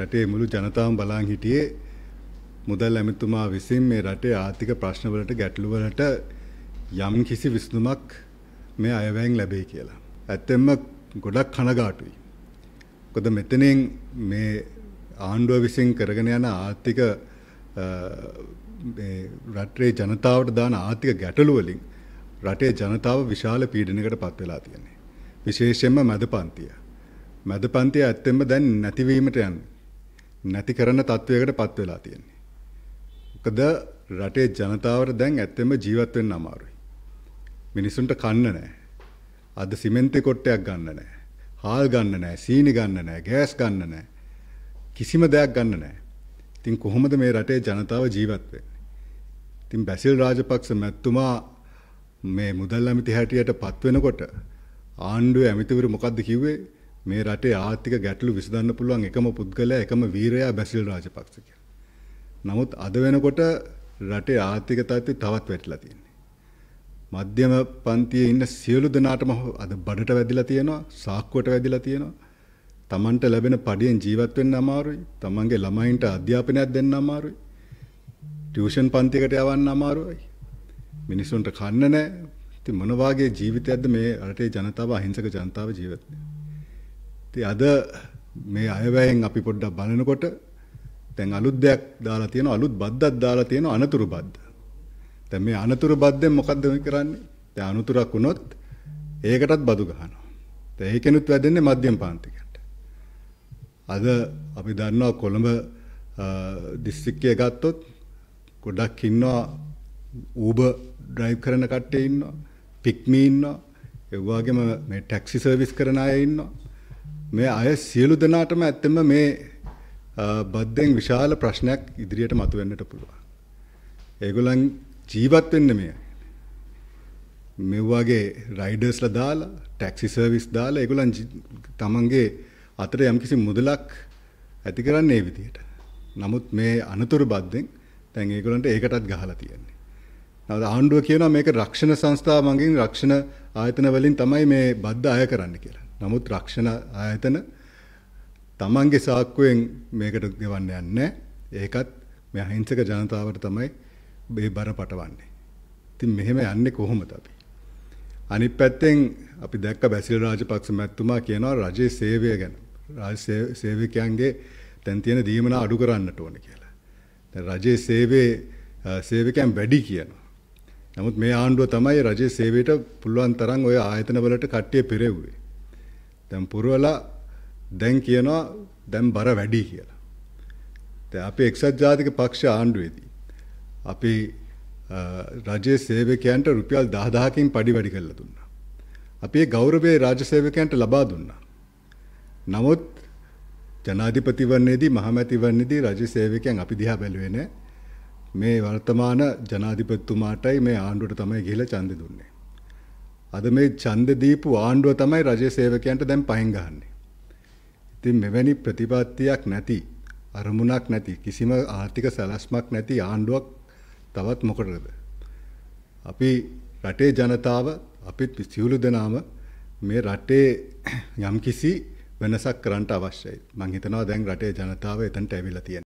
රටේ මුළු ජනතාවම බලන් හිටියේ මුදල් ඇමතුමා විසින් මේ රටේ ආර්ථික ප්‍රශ්නවලට ගැටලුවලට යම් කිසි විසඳුමක් මේ අයවැයෙන් ලැබෙයි කියලා. ඇත්තෙන්ම ගොඩක් කනගාටුයි. කොද මෙතනින් මේ ආණ්ඩුව විසින් කරගෙන යන ආර්ථික රටේ ජනතාවට දාන ආර්ථික ගැටලුවලින් රටේ ජනතාව විශාල පීඩනකට පත් වෙලා තියෙනවා. විශේෂයෙන්ම මැද පන්තිය. මැද පන්තිය ඇත්තෙන්ම දැන් නැතිවීමට යන්නේ. නැති කරන තත්ත්වයකට පත් වෙලා තියෙන්නේ. මොකද රටේ ජනතාවට දැන් ඇත්තෙම ජීවත් වෙන්න අමාරුයි. මිනිසුන්ට කන්න නැහැ. අද සිමෙන්ති කොටයක් ගන්න නැහැ. හාල් ගන්න නැහැ, සීනි ගන්න නැහැ, ගෑස් ගන්න නැහැ. කිසිම දෙයක් ගන්න නැහැ. ඉතින් කොහොමද මේ රටේ ජනතාව ජීවත් වෙන්නේ? ඉතින් බැසිල් රාජපක්ෂ මැතිතුමා මේ මුදල් ඇමති හැටියට පත් වෙනකොට ආණ්ඩුවේ ඇමතිවරු මොකද්ද කිව්වේ? මේ රටේ ආර්ථික ගැටලු විසඳන්න පුළුවන් එකම පුද්ගලයා එකම වීරයා බැසිල් රාජපක්ෂ කියලා. නමුත් අද වෙනකොට රටේ ආර්ථික තත්ත්වය තවත් වැටලා තියෙන්නේ. මධ්‍යම පන්තියේ ඉන්න සියලු දෙනාටම අද බඩට වැදිලා තියෙනවා, සාක්කුවට වැදිලා තියෙනවා. Tamanට ලැබෙන පඩියෙන් ජීවත් වෙන්න අමාරුයි. Tamanගේ ළමයින්ට අධ්‍යාපනයක් දෙන්න අමාරුයි. ටියුෂන් පන්තියකට යවන්න අමාරුයි. මිනිසුන්ට කන්න නැහැ. ඉතින් මොන වාගේ ජීවිතයක්ද මේ රටේ ජනතාව අහිංසක ජනතාව ජීවත් වෙන්නේ? ඉතින් අද මේ අයවැයෙන් අපි පොඩ්ඩක් බලනකොට දැන් අලුත් දෙයක් දාලා තියෙනවා අලුත් බද්දක් දාලා තියෙනවා අනතුරු බද්ද. දැන් මේ අනතුරු බද්දෙන් මොකද්ද මේ කරන්නේ? දැන් අනතුරක් වුණොත් ඒකටත් බදු ගහනවා. දැන් ඒකෙනුත් වැදෙන්නේ මධ්‍යම පාන්තිකයට. අද අපි දන්නවා කොළඹ දිස්ත්‍රික්කය ගත්තොත් ගොඩක් ඉන්නවා Uber drive කරන කට්ටිය ඉන්නවා, Pickme ඉන්නවා, ඒ වගේම මේ ටැක්සි සර්විස් කරන අය ඉන්නවා. මේ අය සියලු දෙනාටම ඇත්තෙම මේ බද්ධෙන් විශාල ප්‍රශ්නයක් ඉදිරියට මතුවෙන්නට පුළුවන්. ඒගොල්ලන් ජීවත් වෙන්න මේ මෙව්වාගේ රයිඩර්ස්ලා දාලා ටැක්සි සර්විස් දාලා ඒගොල්ලන් තමන්ගේ අතර යම්කිසි මුදලක් ඇති කරන්නේ ඒ විදිහට. නමුත් මේ අනතුරු බද්දෙන් දැන් ඒගොල්ලන්ට ඒකටත් ගහලා තියෙන්නේ. නමුත් ආණ්ඩුව කියනවා මේක රක්ෂණ සංස්ථා මගින් රක්ෂණ ආයතන වලින් තමයි මේ බද්ද අය කරන්න කියලා. නමුත් රක්ෂණ ආයතන තමන්ගේ සාක්කුවෙන් මේකට ගෙවන්න යන්නේ ඒකත් මේ අහිංසක ජනතාවට තමයි මේ බර පටවන්නේ. ඉතින් මෙහෙම යන්නේ කොහොමද අපි? අනිත් පැත්තෙන් අපි දැක්ක බැසිල් රාජපක්ෂ මැතිතුමා කියනවා රජයේ සේවය ගැන. රාජ්‍ය සේවකයන්ගේ දැන් තියෙන දීමන අඩු කරන්නට ඕන කියලා. දැන් රජයේ සේවයේ සේවකයන් වැඩි කියනවා. නමුත් මේ ආණ්ඩුව තමයි රජයේ සේවයට පුළුවන් තරම් ওই ආයතන වලට කට්ටිය පෙරෙව්වේ. දැන් පුරවලා දැන් කියනවා දැන් බර වැඩි කියලා. දැන් අපේ එක්සත් ජාතික පක්ෂ ආණ්ඩුවේදී අපි රජයේ සේවකයන්ට රුපියල් 10000කින් පඩි වැඩි කරලා දුන්නා. අපි ඒ ගෞරවය රාජ්‍ය සේවකයන්ට ලබා දුන්නා. නමුත් ජනාධිපතිවරණයේදී මහමැතිවරණයේදී රාජ්‍ය සේවකයන් අපි දිහා බැලුවේ නැහැ. මේ වර්තමාන ජනාධිපතිතුමාටයි මේ ආණ්ඩුවට තමයි ගිහිලා ඡන්දෙ දුන්නේ. අද මේ ඡන්ද දීපු ආණ්ඩුව තමයි රජයේ සේවකයන්ට දැන් පහෙන් ගහන්නේ. ඉතින් මෙවැනි ප්‍රතිපත්තියක් නැති අරමුණක් නැති කිසිම ආර්ථික සැලැස්මක් නැති ආණ්ඩුවක් තවත් මොකටද? අපි රටේ ජනතාව අපිත් සියලු දෙනාම මේ රටේ යම්කිසි වෙනසක් කරන්න අවශ්‍යයි. මං හිතනවා දැන් රටේ ජනතාව එතනට ඇවිල්ලා තියෙනවා.